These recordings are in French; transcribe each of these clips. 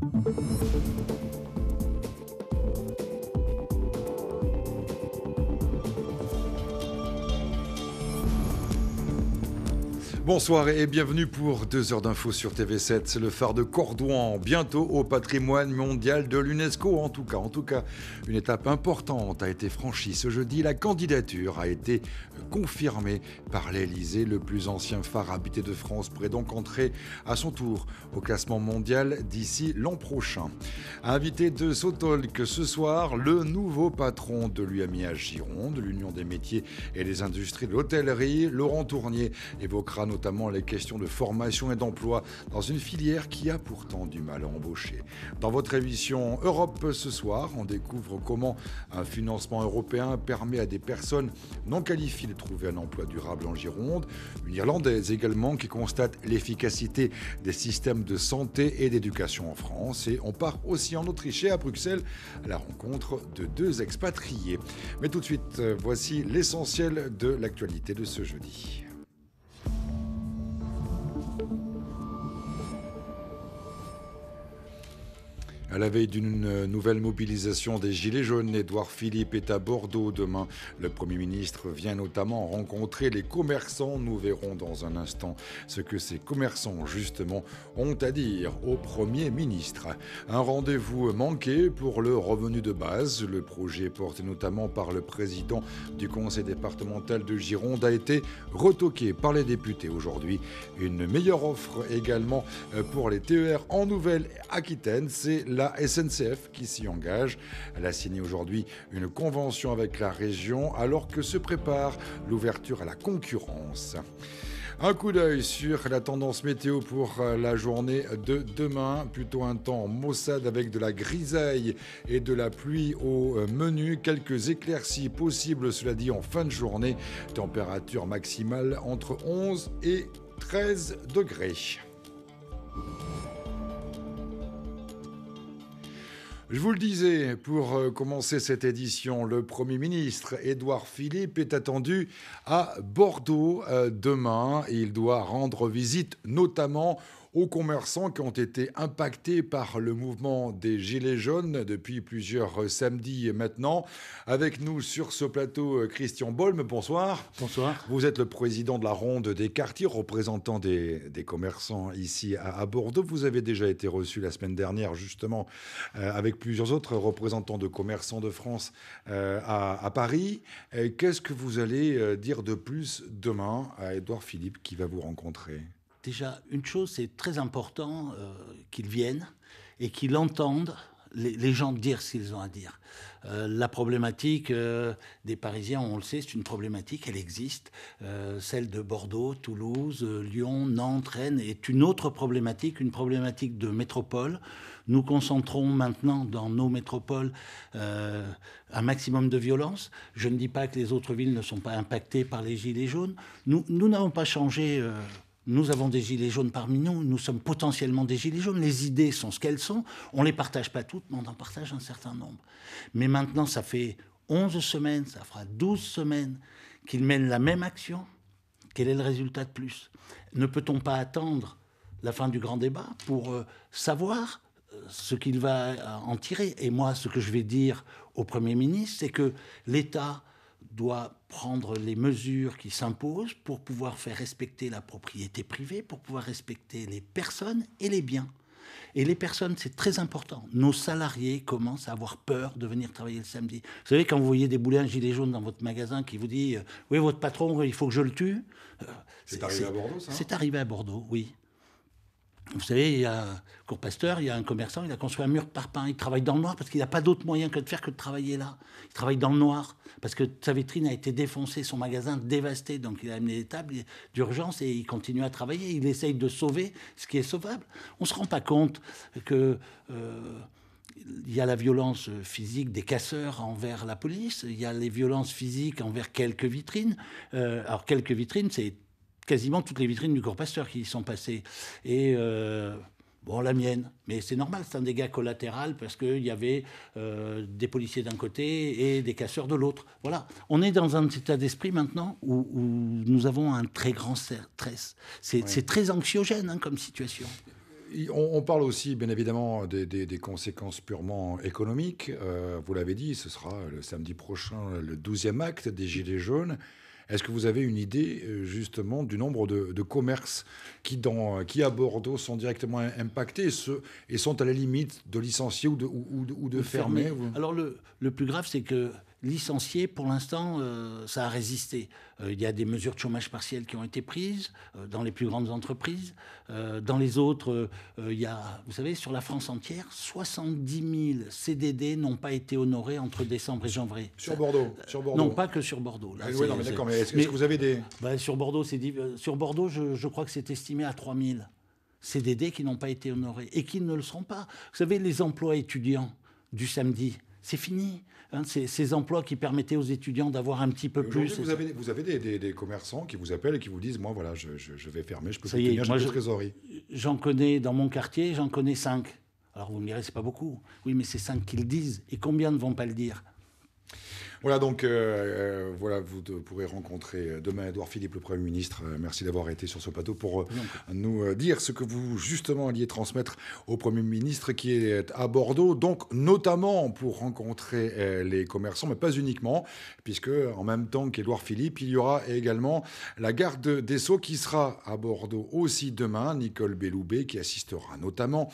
Thank you. Bonsoir et bienvenue pour 2 heures d'infos sur TV7. c'est Le phare de Cordouan, bientôt au patrimoine mondial de l'UNESCO. En tout cas, en tout cas, une étape importante a été franchie ce jeudi. La candidature a été confirmée par l'Elysée. Le plus ancien phare habité de France pourrait donc entrer à son tour au classement mondial d'ici l'an prochain. Invité de Sotolk ce soir, le nouveau patron de à Gironde, l'Union des métiers et des industries de l'hôtellerie, Laurent Tournier, évoquera notamment les questions de formation et d'emploi dans une filière qui a pourtant du mal à embaucher. Dans votre émission Europe ce soir, on découvre comment un financement européen permet à des personnes non qualifiées de trouver un emploi durable en Gironde, une Irlandaise également qui constate l'efficacité des systèmes de santé et d'éducation en France. Et on part aussi en Autriche et à Bruxelles à la rencontre de deux expatriés. Mais tout de suite, euh, voici l'essentiel de l'actualité de ce jeudi. À la veille d'une nouvelle mobilisation des Gilets jaunes, Édouard Philippe est à Bordeaux demain. Le Premier ministre vient notamment rencontrer les commerçants. Nous verrons dans un instant ce que ces commerçants, justement, ont à dire au Premier ministre. Un rendez-vous manqué pour le revenu de base. Le projet porté notamment par le président du conseil départemental de Gironde a été retoqué par les députés aujourd'hui. Une meilleure offre également pour les TER en Nouvelle-Aquitaine. C'est la SNCF qui s'y engage. Elle a signé aujourd'hui une convention avec la région alors que se prépare l'ouverture à la concurrence. Un coup d'œil sur la tendance météo pour euh, la journée de demain. Plutôt un temps maussade avec de la grisaille et de la pluie au euh, menu. Quelques éclaircies possibles, cela dit, en fin de journée. Température maximale entre 11 et 13 degrés. Je vous le disais, pour euh, commencer cette édition, le Premier ministre Édouard Philippe est attendu à Bordeaux euh, demain. Il doit rendre visite notamment aux commerçants qui ont été impactés par le mouvement des Gilets jaunes depuis plusieurs samedis maintenant. Avec nous sur ce plateau, Christian Bolme, bonsoir. Bonsoir. Vous êtes le président de la Ronde des quartiers, représentant des, commerçants ici à, Bordeaux. Vous avez déjà été reçu la semaine dernière, justement, euh, avec plusieurs autres représentants de commerçants de France euh, à, à, Paris. Qu'est-ce que vous allez euh, dire de plus demain à Édouard Philippe qui va vous rencontrer déjà, une chose, c'est très important euh, qu'ils viennent et qu'ils entendent les, gens dire ce qu'ils ont à dire. Euh, la problématique euh, des Parisiens, on le sait, c'est une problématique, elle existe. celle de Bordeaux, Toulouse, Lyon, Nantes, Rennes est une autre problématique, une problématique de métropole. Nous concentrons maintenant dans nos métropoles un maximum de violence. Je ne dis pas que les autres villes ne sont pas impactées par les gilets jaunes. Nous n'avons pas changé nous avons des gilets jaunes parmi nous, nous sommes potentiellement des gilets jaunes, les idées sont ce qu'elles sont, on ne les partage pas toutes, mais on en partage un certain nombre. Mais maintenant, ça fait 11 semaines, ça fera 12 semaines qu'il mènent la même action. Quel est le résultat de plus Ne peut-on pas attendre la fin du grand débat pour euh, savoir euh, ce qu'il va euh, en tirer Et moi, ce que je vais dire au Premier ministre, c'est que l'État doit prendre les mesures qui s'imposent pour pouvoir faire respecter la propriété privée, pour pouvoir respecter les personnes et les biens. Et les personnes, c'est très important. Nos salariés commencent à avoir peur de venir travailler le samedi. Vous savez, quand vous voyez des des en gilet jaune dans votre magasin qui vous dit euh, Oui, votre patron, il faut que je le tue. c'est arrivé à Bordeaux, ça hein C'est arrivé à Bordeaux, oui. Vous savez, il y a Courpasteur, Pasteur, il y a un commerçant, il a construit un mur par pain. Il travaille dans le noir parce qu'il n'a pas d'autre moyen que de faire que de travailler là. Il travaille dans le noir parce que sa vitrine a été défoncée, son magasin dévasté. Donc il a amené des tables d'urgence et il continue à travailler. Il essaye de sauver ce qui est sauvable. On ne se rend pas compte que. Euh, il y a la violence physique des casseurs envers la police, il y a les violences physiques envers quelques vitrines. Euh, alors quelques vitrines, c'est quasiment toutes les vitrines du cours Pasteur qui y sont passées. Et. Euh, bon, la mienne. Mais c'est normal, c'est un dégât collatéral parce qu'il y avait euh, des policiers d'un côté et des casseurs de l'autre. Voilà. On est dans un état d'esprit maintenant où, nous avons un très grand stress. C'est très anxiogène hein, comme situation. On, parle aussi, bien évidemment, des, conséquences purement économiques. Euh, vous l'avez dit, ce sera le samedi prochain le 12e acte des Gilets jaunes. Est-ce que vous avez une idée euh, justement du nombre de, commerces qui, dans, qui à Bordeaux sont directement impactés et, sont à la limite de licencier ou de, fermer, Alors le plus grave, c'est que licenciés, pour l'instant, euh, ça a résisté. Euh, il y a des mesures de chômage partiel qui ont été prises euh, dans les plus grandes entreprises. dans les autres, il y a, vous savez, sur la France entière, 70 000 CDD n'ont pas été honorés entre décembre et janvier. Sur Bordeaux, Non, pas que sur Bordeaux. Ah mais d'accord, mais est-ce que vous avez des... Ben, sur Bordeaux, c'est sur Bordeaux je, je crois que c'est estimé à 3 000 CDD qui n'ont pas été honorés et qui ne le seront pas. Vous savez, les emplois étudiants du samedi, c'est fini. Hein, ces, emplois qui permettaient aux étudiants d'avoir un petit peu plus. Vous avez, des, commerçants qui vous appellent et qui vous disent Moi, voilà, je, vais fermer, je peux plus tenir, j'ai trésorerie. J'en connais, dans mon quartier, j'en connais cinq. Alors vous me direz, c'est pas beaucoup. Oui, mais c'est cinq qui le disent. Et combien ne vont pas le dire voilà, donc, euh, euh, voilà, vous pourrez rencontrer euh, demain Edouard Philippe, le Premier ministre. Merci d'avoir été sur ce plateau pour nous dire ce que vous, justement, alliez transmettre au Premier ministre qui est à Bordeaux, donc notamment pour rencontrer les commerçants, mais pas uniquement, puisque en même temps qu'Edouard Philippe, il y aura également la garde des Sceaux qui sera à Bordeaux aussi demain, Nicole Belloubet, qui assistera notamment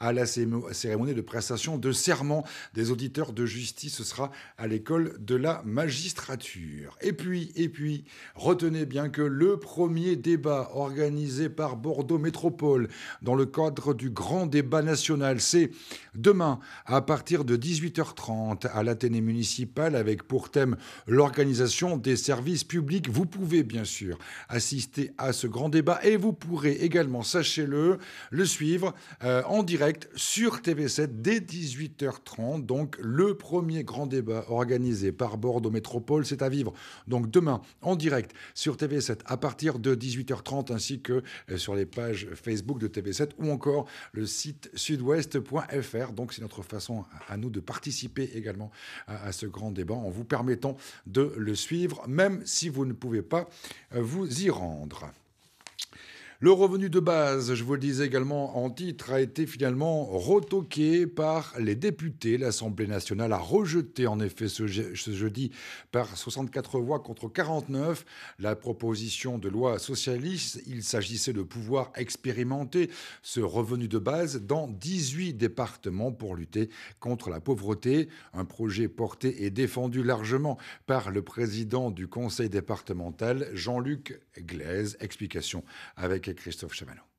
à la cérémonie de prestation de serment des auditeurs de justice. Ce sera à l'école de de la magistrature. Et puis, et puis, retenez bien que le premier débat organisé par Bordeaux Métropole dans le cadre du grand débat national, c'est demain à partir de 18h30 à l'Athénée municipal avec pour thème l'organisation des services publics. Vous pouvez bien sûr assister à ce grand débat et vous pourrez également, sachez-le, le suivre euh, en direct sur TV7 dès 18h30. Donc le premier grand débat organisé bord Bordeaux Métropole, c'est à vivre. Donc demain, en direct sur TV7 à partir de 18h30, ainsi que euh, sur les pages Facebook de TV7 ou encore le site sudouest.fr. Donc c'est notre façon à nous de participer également à ce grand débat en vous permettant de le suivre, même si vous ne pouvez pas euh, vous y rendre. Le revenu de base, je vous le disais également en titre, a été finalement retoqué par les députés. L'Assemblée nationale a rejeté en effet ce, jeudi par 64 voix contre 49 la proposition de loi socialiste. Il s'agissait de pouvoir expérimenter ce revenu de base dans 18 départements pour lutter contre la pauvreté. Un projet porté et défendu largement par le président du conseil départemental, Jean-Luc Glaise. Explication avec Christophe Chamallow.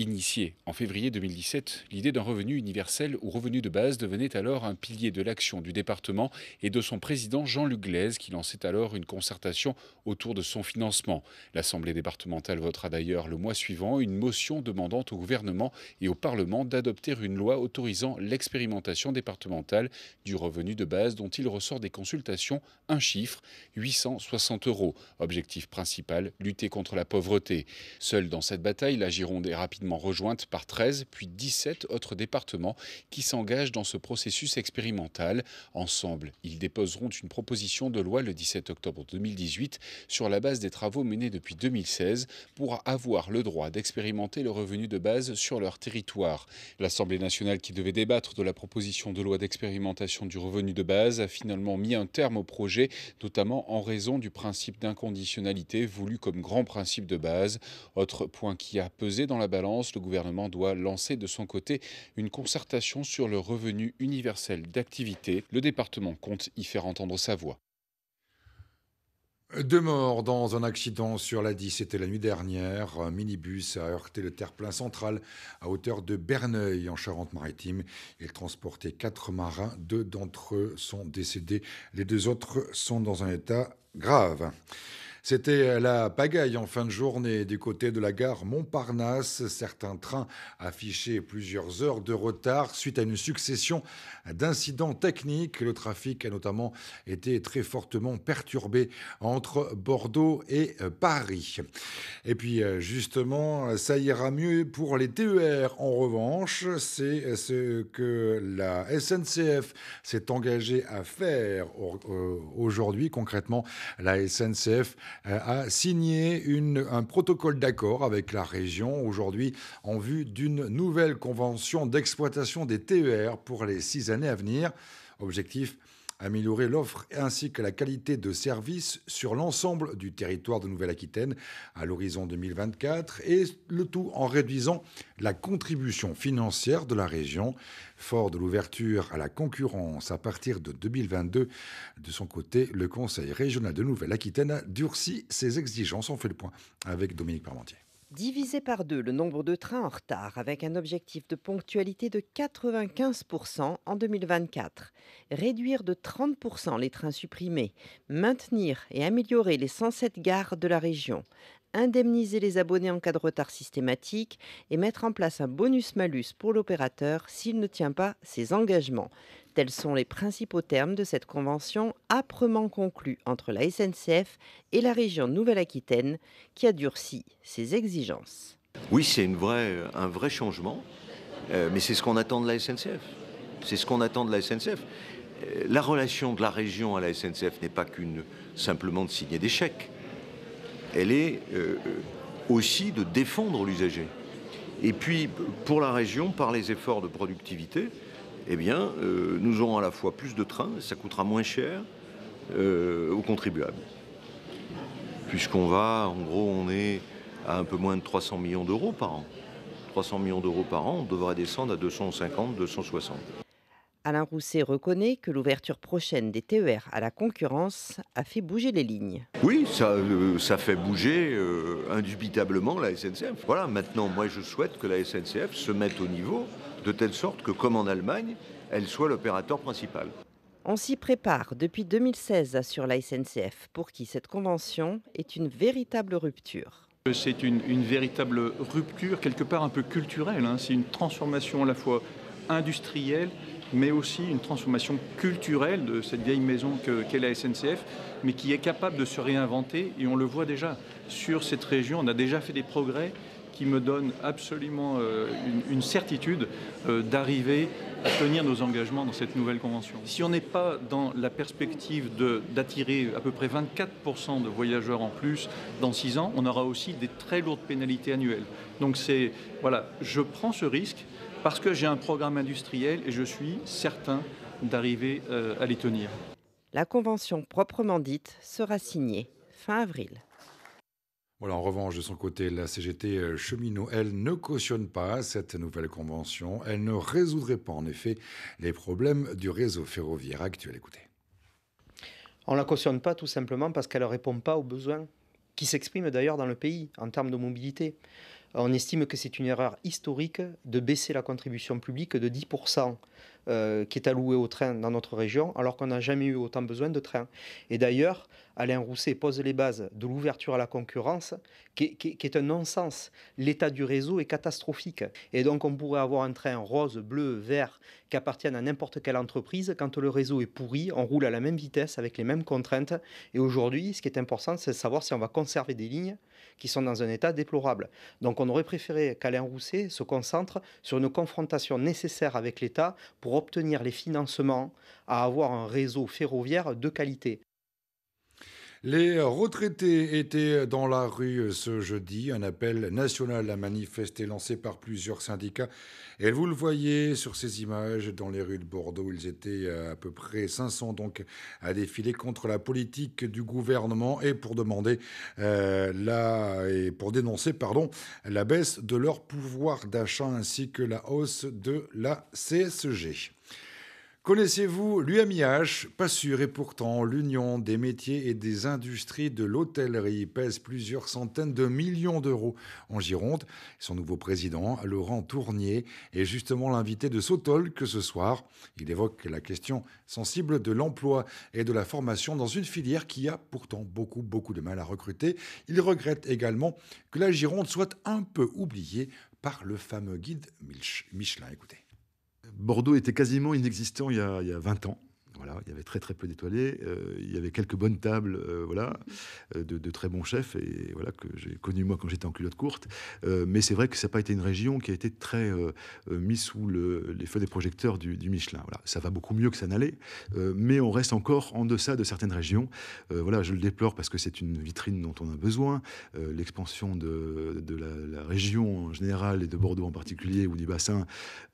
initié en février 2017, l'idée d'un revenu universel ou revenu de base devenait alors un pilier de l'action du département et de son président Jean-Luc Glaise qui lançait alors une concertation autour de son financement. L'Assemblée départementale votera d'ailleurs le mois suivant une motion demandant au gouvernement et au Parlement d'adopter une loi autorisant l'expérimentation départementale du revenu de base dont il ressort des consultations un chiffre 860 euros. Objectif principal, lutter contre la pauvreté. Seul dans cette bataille, la Gironde est rapidement rejointes rejointe par 13 puis 17 autres départements qui s'engagent dans ce processus expérimental. Ensemble, ils déposeront une proposition de loi le 17 octobre 2018 sur la base des travaux menés depuis 2016 pour avoir le droit d'expérimenter le revenu de base sur leur territoire. L'Assemblée nationale qui devait débattre de la proposition de loi d'expérimentation du revenu de base a finalement mis un terme au projet, notamment en raison du principe d'inconditionnalité voulu comme grand principe de base. Autre point qui a pesé dans la balance, le gouvernement doit lancer de son côté une concertation sur le revenu universel d'activité. Le département compte y faire entendre sa voix. Deux morts dans un accident sur la 10, c'était la nuit dernière. Un minibus a heurté le terre-plein central à hauteur de Berneuil en Charente-Maritime. Il transportait quatre marins, deux d'entre eux sont décédés, les deux autres sont dans un état grave. C'était euh, la pagaille en fin de journée du côté de la gare Montparnasse. Certains trains affichaient plusieurs heures de retard suite à une succession d'incidents techniques. Le trafic a notamment été très fortement perturbé entre Bordeaux et euh, Paris. Et puis euh, justement, ça ira mieux pour les TER. En revanche, c'est ce que la SNCF s'est engagée à faire aujourd'hui. Concrètement, la SNCF euh, a signé un protocole d'accord avec la région aujourd'hui en vue d'une nouvelle convention d'exploitation des TER pour les six années à venir. Objectif améliorer l'offre ainsi que la qualité de service sur l'ensemble du territoire de Nouvelle-Aquitaine à l'horizon 2024 et le tout en réduisant la contribution financière de la région. Fort de l'ouverture à la concurrence à partir de 2022, de son côté, le Conseil régional de Nouvelle-Aquitaine a durci ses exigences. On fait le point avec Dominique Parmentier. Diviser par deux le nombre de trains en retard avec un objectif de ponctualité de 95% en 2024, réduire de 30% les trains supprimés, maintenir et améliorer les 107 gares de la région, indemniser les abonnés en cas de retard systématique et mettre en place un bonus-malus pour l'opérateur s'il ne tient pas ses engagements. Tels sont les principaux termes de cette convention âprement conclue entre la SNCF et la région Nouvelle-Aquitaine qui a durci ses exigences. Oui, c'est euh, un vrai changement, euh, mais c'est ce qu'on attend de la SNCF. C'est ce qu'on attend de la SNCF. Euh, la relation de la région à la SNCF n'est pas qu'une simplement de signer des chèques. Elle est aussi de défendre l'usager. Et puis, pour la région, par les efforts de productivité, eh bien, euh, nous aurons à la fois plus de trains, ça coûtera moins cher euh, aux contribuables. Puisqu'on va, en gros, on est à un peu moins de 300 millions d'euros par an. 300 millions d'euros par an, on devrait descendre à 250, 260. Alain Rousset reconnaît que l'ouverture prochaine des TER à la concurrence a fait bouger les lignes. Oui, ça, euh, fait bouger indubitablement la SNCF. Voilà, maintenant, moi je souhaite que la SNCF se mette au niveau de telle sorte que, comme en Allemagne, elle soit l'opérateur principal. On s'y prépare depuis 2016 sur la SNCF, pour qui cette convention est une véritable rupture. C'est une, véritable rupture, quelque part un peu culturelle. Hein. C'est une transformation à la fois industrielle, mais aussi une transformation culturelle de cette vieille maison qu'est la SNCF, mais qui est capable de se réinventer. Et on le voit déjà sur cette région. On a déjà fait des progrès qui me donne absolument euh, une, certitude euh, d'arriver à tenir nos engagements dans cette nouvelle convention. Si on n'est pas dans la perspective d'attirer à peu près 24% de voyageurs en plus dans 6 ans, on aura aussi des très lourdes pénalités annuelles. Donc c'est, voilà, je prends ce risque parce que j'ai un programme industriel et je suis certain d'arriver euh, à les tenir. La convention proprement dite sera signée fin avril. Voilà, en revanche, de son côté, la CGT euh, cheminot, elle, ne cautionne pas cette nouvelle convention. Elle ne résoudrait pas, en effet, les problèmes du réseau ferroviaire actuel. Écoutez. On ne la cautionne pas tout simplement parce qu'elle ne répond pas aux besoins qui s'expriment d'ailleurs dans le pays en termes de mobilité. On estime que c'est une erreur historique de baisser la contribution publique de 10% euh, qui est alloué aux trains dans notre région, alors qu'on n'a jamais eu autant besoin de trains. Et d'ailleurs, Alain Rousset pose les bases de l'ouverture à la concurrence, qui, qui, qui est un non-sens. L'état du réseau est catastrophique. Et donc, on pourrait avoir un train rose, bleu, vert, qui appartienne à n'importe quelle entreprise. Quand le réseau est pourri, on roule à la même vitesse, avec les mêmes contraintes. Et aujourd'hui, ce qui est important, c'est de savoir si on va conserver des lignes qui sont dans un état déplorable. Donc, on aurait préféré qu'Alain Rousset se concentre sur une confrontation nécessaire avec l'État pour obtenir les financements à avoir un réseau ferroviaire de qualité. Les retraités étaient dans la rue euh, ce jeudi. Un appel national à manifester lancé par plusieurs syndicats. Et vous le voyez sur ces images dans les rues de Bordeaux. Ils étaient euh, à peu près 500 donc à défiler contre la politique du gouvernement et pour demander euh, la, et pour dénoncer pardon la baisse de leur pouvoir d'achat ainsi que la hausse de la CSG. Connaissez-vous l'UMIH Pas sûr, et pourtant l'Union des métiers et des industries de l'hôtellerie pèse plusieurs centaines de millions d'euros en Gironde. Son nouveau président, Laurent Tournier, est justement l'invité de Sotol que ce soir. Il évoque la question sensible de l'emploi et de la formation dans une filière qui a pourtant beaucoup, beaucoup de mal à recruter. Il regrette également que la Gironde soit un peu oubliée par le fameux guide Michelin. Écoutez. Bordeaux était quasiment inexistant il y a, 20 ans. Voilà, il y avait très très peu d'étoilés. Euh, il y avait quelques bonnes tables, euh, voilà, euh, de, très bons chefs et voilà que j'ai connu moi quand j'étais en culotte courte. mais c'est vrai que ça n'a pas été une région qui a été très mise sous les feux des projecteurs du, Michelin. Voilà, ça va beaucoup mieux que ça n'allait, mais on reste encore en deçà de certaines régions. voilà, je le déplore parce que c'est une vitrine dont on a besoin. L'expansion de, la, région en général et de Bordeaux en particulier ou du bassin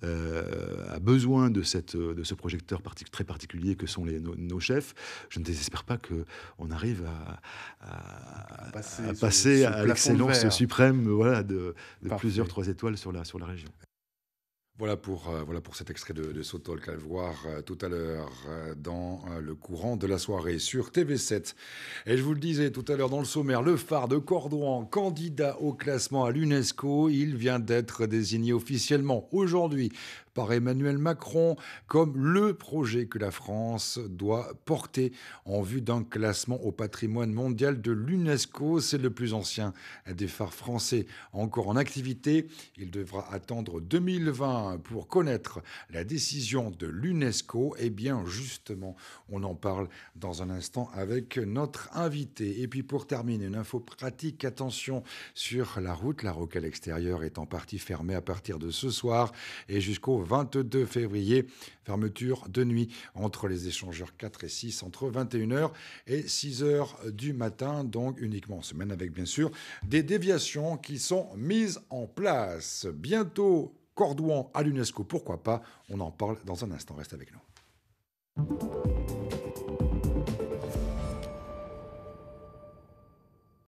a besoin de cette de ce projecteur très particulier que sont les, nos, chefs, je ne désespère pas qu'on arrive à, passer, à, l'excellence suprême voilà, de, plusieurs trois étoiles sur la, sur la région. Voilà pour, euh, voilà pour cet extrait de, de Sotolk à voir euh, tout à l'heure euh, dans le courant de la soirée sur TV7. Et je vous le disais tout à l'heure dans le sommaire, le phare de Cordouan, candidat au classement à l'UNESCO, il vient d'être désigné officiellement aujourd'hui par Emmanuel Macron comme le projet que la France doit porter en vue d'un classement au patrimoine mondial de l'UNESCO. C'est le plus ancien des phares français encore en activité. Il devra attendre 2020 pour connaître la décision de l'UNESCO. Et eh bien justement, on en parle dans un instant avec notre invité. Et puis pour terminer, une info pratique, attention sur la route. La rocale extérieure est en partie fermée à partir de ce soir et jusqu'au 22 février. Fermeture de nuit entre les échangeurs 4 et 6 entre 21h et 6h du matin, donc uniquement en semaine avec bien sûr des déviations qui sont mises en place. Bientôt, Cordouan à l'UNESCO, pourquoi pas On en parle dans un instant, reste avec nous.